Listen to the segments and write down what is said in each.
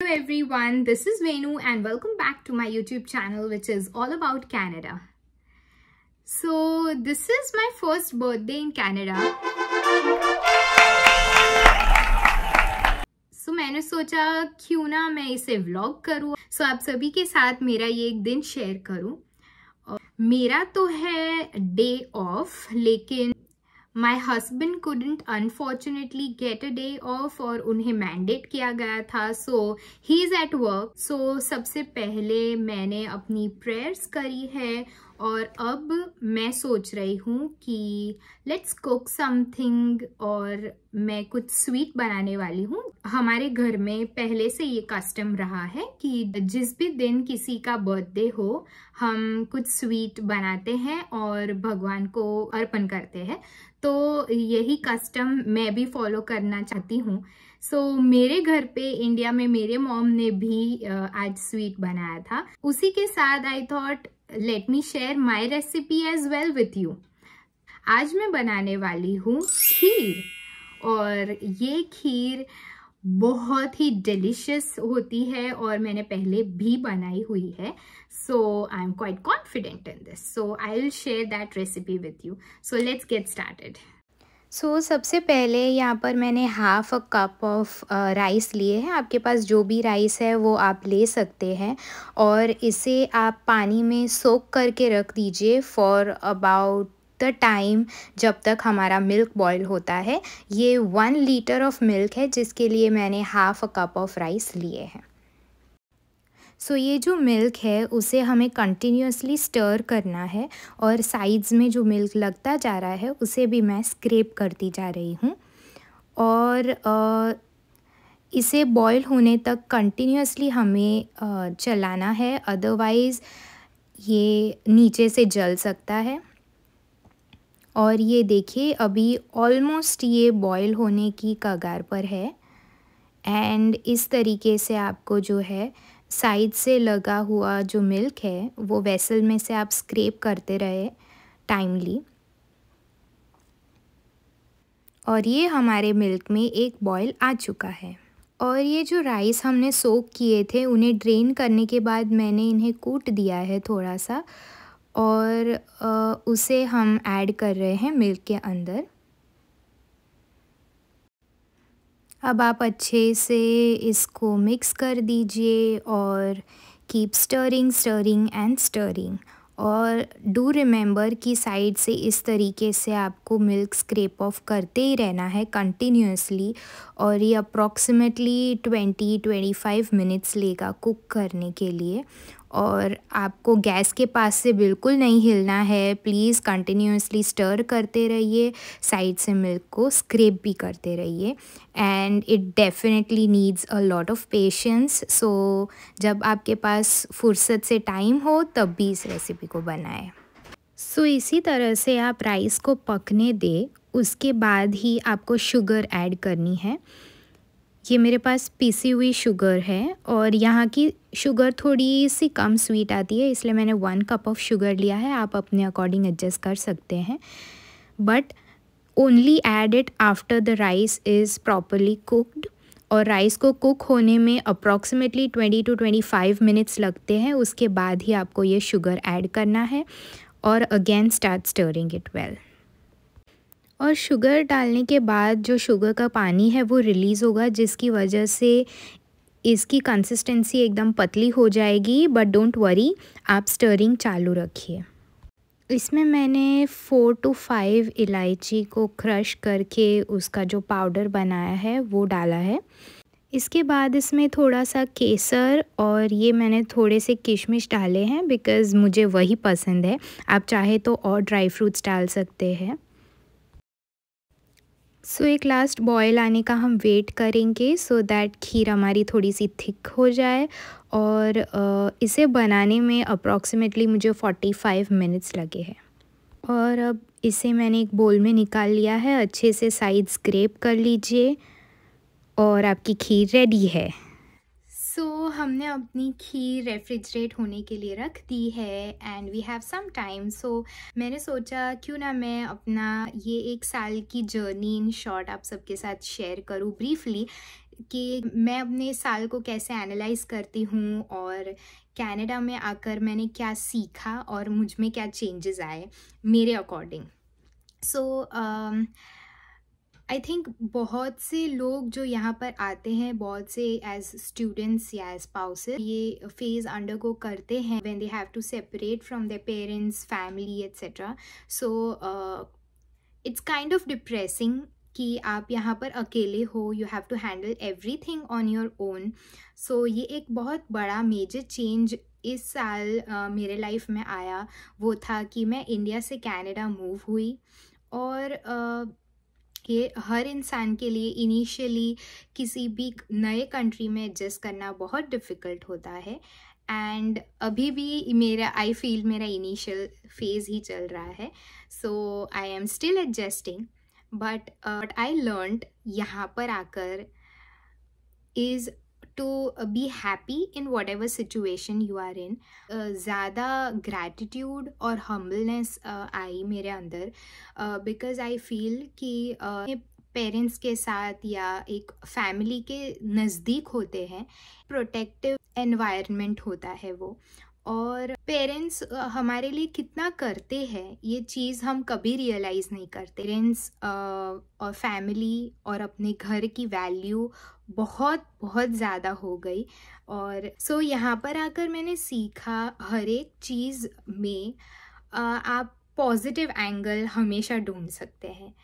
Hello everyone, this is Venu and welcome back to my YouTube channel which is all about Canada. So this is my first birthday in Canada. So मैंने सोचा क्यों ना मैं इसे vlog करूँ सो so, आप सभी के साथ मेरा ये एक दिन शेयर करूँ मेरा तो है डे ऑफ लेकिन my husband couldn't unfortunately get a day off और उन्हें मैंडेट किया गया था so he is at work so सबसे पहले मैंने अपनी प्रेयर्स करी है और अब मैं सोच रही हूँ कि लेट्स कुक समथिंग और मैं कुछ स्वीट बनाने वाली हूँ हमारे घर में पहले से ये कस्टम रहा है कि जिस भी दिन किसी का बर्थडे हो हम कुछ स्वीट बनाते हैं और भगवान को अर्पण करते हैं तो यही कस्टम मैं भी फॉलो करना चाहती हूँ सो so, मेरे घर पे इंडिया में मेरे मॉम ने भी uh, आज स्वीट बनाया था उसी के साथ I thought let me share my recipe as well with you आज मैं बनाने वाली हूँ खीर और ये खीर बहुत ही डिलिशियस होती है और मैंने पहले भी बनाई हुई है so I am quite confident in this so I will share that recipe with you so let's get started so so, सबसे पहले यहाँ पर मैंने half a cup of rice लिए हैं आपके पास जो भी राइस है वो आप ले सकते हैं और इसे आप पानी में सोक करके रख दीजिए फॉर अबाउट द टाइम जब तक हमारा मिल्क बॉयल होता है ये वन लीटर ऑफ मिल्क है जिसके लिए मैंने half a cup of rice लिए हैं सो so, ये जो मिल्क है उसे हमें कंटिन्यूसली स्टर करना है और साइड्स में जो मिल्क लगता जा रहा है उसे भी मैं स्क्रेप करती जा रही हूँ और इसे बॉईल होने तक कंटिन्यूसली हमें चलाना है अदरवाइज़ ये नीचे से जल सकता है और ये देखिए अभी ऑलमोस्ट ये बॉईल होने की कगार पर है एंड इस तरीके से आपको जो है साइड से लगा हुआ जो मिल्क है वो वेसल में से आप स्क्रेप करते रहे टाइमली और ये हमारे मिल्क में एक बॉयल आ चुका है और ये जो राइस हमने सोक किए थे उन्हें ड्रेन करने के बाद मैंने इन्हें कूट दिया है थोड़ा सा और उसे हम ऐड कर रहे हैं मिल्क के अंदर अब आप अच्छे से इसको मिक्स कर दीजिए और keep stirring stirring and stirring और डू रिमेंबर कि साइड से इस तरीके से आपको मिल्क स्क्रेप ऑफ करते ही रहना है कंटिन्यूसली और ये approximately twenty twenty five minutes लेगा कुक करने के लिए और आपको गैस के पास से बिल्कुल नहीं हिलना है प्लीज़ कंटिन्यूसली स्टर करते रहिए साइड से मिल्क को स्क्रेप भी करते रहिए and it definitely needs a lot of patience so जब आपके पास फुर्सत से टाइम हो तब भी इस रेसिपी को बनाए सो so, इसी तरह से आप राइस को पकने दें उसके बाद ही आपको शुगर ऐड करनी है ये मेरे पास पीसी हुई शुगर है और यहाँ की शुगर थोड़ी सी कम स्वीट आती है इसलिए मैंने वन कप ऑफ शुगर लिया है आप अपने अकॉर्डिंग एडजस्ट कर सकते हैं but only add it after the rice is properly cooked और राइस को कुक होने में approximately twenty to twenty five minutes लगते हैं उसके बाद ही आपको ये शुगर ऐड करना है और again start stirring it well और शुगर डालने के बाद जो शुगर का पानी है वो रिलीज़ होगा जिसकी वजह से इसकी कंसिस्टेंसी एकदम पतली हो जाएगी बट डोंट वरी आप स्टरिंग चालू रखिए इसमें मैंने फ़ोर टू फाइव इलायची को क्रश करके उसका जो पाउडर बनाया है वो डाला है इसके बाद इसमें थोड़ा सा केसर और ये मैंने थोड़े से किशमिश डाले हैं बिकॉज़ मुझे वही पसंद है आप चाहे तो और ड्राई फ्रूट्स डाल सकते हैं सो so, एक लास्ट बॉयल आने का हम वेट करेंगे सो so दैट खीर हमारी थोड़ी सी थिक हो जाए और इसे बनाने में अप्रॉक्सीमेटली मुझे 45 मिनट्स लगे हैं और अब इसे मैंने एक बोल में निकाल लिया है अच्छे से साइड्स ग्रेप कर लीजिए और आपकी खीर रेडी है हमने अपनी खीर रेफ्रिजरेट होने के लिए रख दी है and we have some time so मैंने सोचा क्यों ना मैं अपना ये एक साल की जर्नी इन शॉर्ट आप सबके साथ शेयर करूँ ब्रीफली कि मैं अपने साल को कैसे एनालाइज करती हूँ और कनाडा में आकर मैंने क्या सीखा और मुझ में क्या चेंजेस आए मेरे according so so, uh, I think बहुत से लोग जो यहाँ पर आते हैं बहुत से एज स्टूडेंट्स या एज पाउस ये फेज अंडर को करते हैं when they have to separate from their parents family etcetera so it's kind of depressing कि आप यहाँ पर अकेले हो you have to handle everything on your own so ये एक बहुत बड़ा मेजर चेंज इस साल uh, मेरे लाइफ में आया वो था कि मैं इंडिया से कैनेडा मूव हुई और uh, कि हर इंसान के लिए इनिशियली किसी भी नए कंट्री में एडजस्ट करना बहुत डिफ़िकल्ट होता है एंड अभी भी मेरा आई फील मेरा इनिशियल फेज़ ही चल रहा है so I am still adjusting but but I learn यहाँ पर आकर is to be happy in whatever situation you are in zyada gratitude or humbleness आई मेरे अंदर because I feel कि पेरेंट्स के साथ या एक फैमिली के नज़दीक होते हैं प्रोटेक्टिव एनवायरनमेंट होता है वो और पेरेंट्स हमारे लिए कितना करते हैं ये चीज़ हम कभी रियलाइज़ नहीं करते पेरेंट्स और फैमिली और अपने घर की वैल्यू बहुत बहुत ज़्यादा हो गई और सो so यहाँ पर आकर मैंने सीखा हर एक चीज़ में आप पॉजिटिव एंगल हमेशा ढूंढ सकते हैं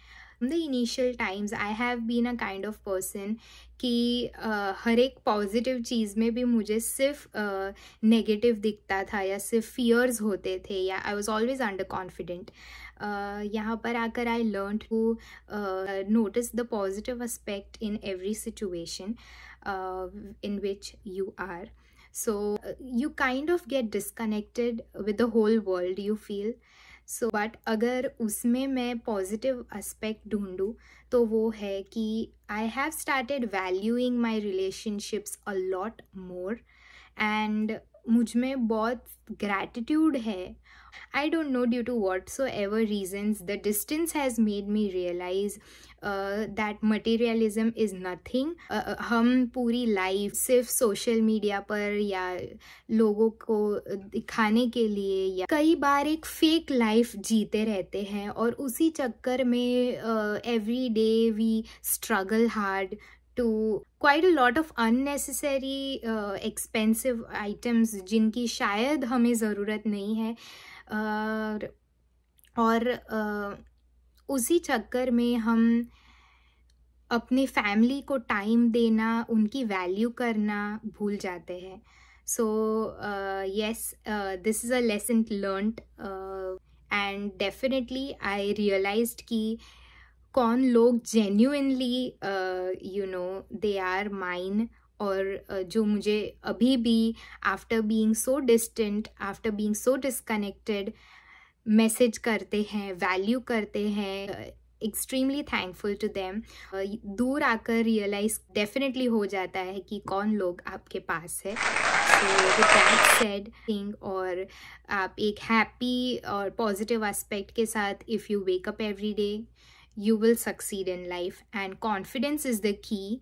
the initial times I have been a kind of person कि हर एक पॉजिटिव चीज़ में भी मुझे सिर्फ नेगेटिव दिखता था या सिर्फ फियर्स होते थे या I was always under confident यहाँ पर आकर I learn to notice the positive aspect in every situation in which you are so you kind of get disconnected with the whole world you feel so so, but अगर उसमें मैं positive aspect ढूंढूँ तो वो है कि I have started valuing my relationships a lot more and मुझ में बहुत ग्रैटिट्यूड है I don't know due to whatsoever reasons the distance has made me realise that materialism is nothing हम पूरी लाइफ सिर्फ social media पर या लोगों को दिखाने के लिए या कई बार एक फेक लाइफ जीते रहते हैं और उसी चक्कर में every day we struggle hard to quite a lot of unnecessary expensive items जिनकी शायद हमें ज़रूरत नहीं है uh, और uh, उसी चक्कर में हम अपने फैमिली को टाइम देना उनकी वैल्यू करना भूल जाते हैं so yes this is a lesson learned and definitely I realise कि कौन लोग genuinely you know they are mine और uh, जो मुझे अभी भी after being so distant after being so disconnected message करते हैं वैल्यू करते हैं एक्सट्रीमली थैंकफुल टू देम दूर आकर रियलाइज डेफिनेटली हो जाता है कि कौन लोग आपके पास है सेड थिंग और आप एक हैप्पी और पॉजिटिव आस्पेक्ट के साथ if you wake up every day you will succeed in life and confidence is the key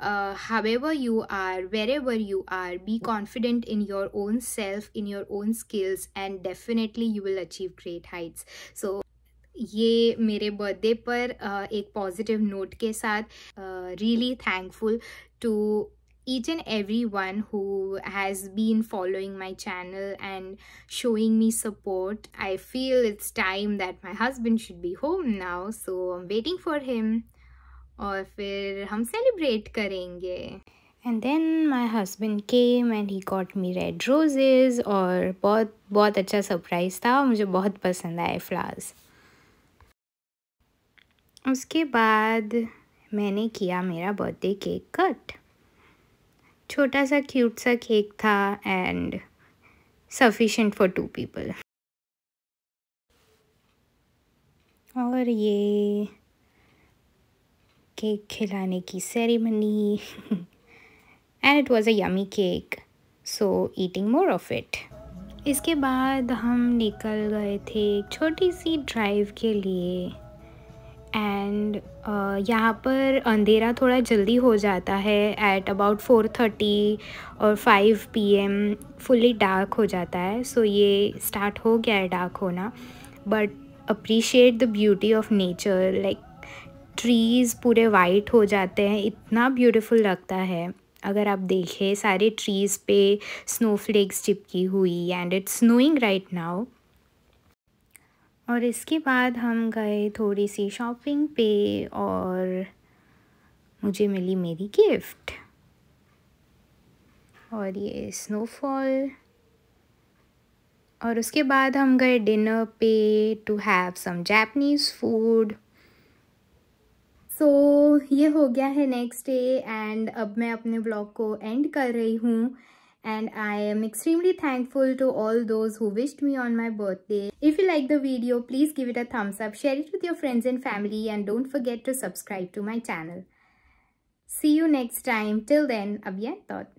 Uh, however you are wherever you are be confident in your own self in your own skills and definitely you will achieve great heights so ये मेरे birthday पर एक positive note के साथ really thankful to each and everyone who has been following my channel and showing me support. I feel it's time that my husband should be home now, so I'm waiting for him. और फिर हम celebrate करेंगे and then my husband came and he got me red roses और बहुत बहुत अच्छा surprise था मुझे बहुत पसंद आए फ्लावर्स उसके बाद मैंने किया मेरा बर्थडे केक कट छोटा सा क्यूट सा केक था and sufficient for two people और ये केक खिलाने की ceremony and it was a yummy cake so eating more of it इसके बाद हम निकल गए थे एक छोटी सी ड्राइव के लिए एंड uh, यहाँ पर अंधेरा थोड़ा जल्दी हो जाता है एट अबाउट फ़ोर थर्टी और five PM fully dark हो जाता है सो so ये स्टार्ट हो गया है डार्क होना but appreciate the beauty of nature like trees पूरे वाइट हो जाते हैं इतना ब्यूटीफुल लगता है अगर आप देखें सारे ट्रीज़ पे स्नोफ्लेक्स चिपकी हुई and it's snowing right now और इसके बाद हम गए थोड़ी सी शॉपिंग पे और मुझे मिली मेरी गिफ्ट और ये स्नोफॉल और उसके बाद हम गए डिनर पे to have some Japanese food ये हो गया है नेक्स्ट डे एंड अब मैं अपने ब्लॉग को एंड कर रही हूँ and I am extremely thankful to all those who wished me on my birthday if you like the video please give it a thumbs up share it with your friends and family and don't forget to subscribe to my channel see you next time till then अब यह thought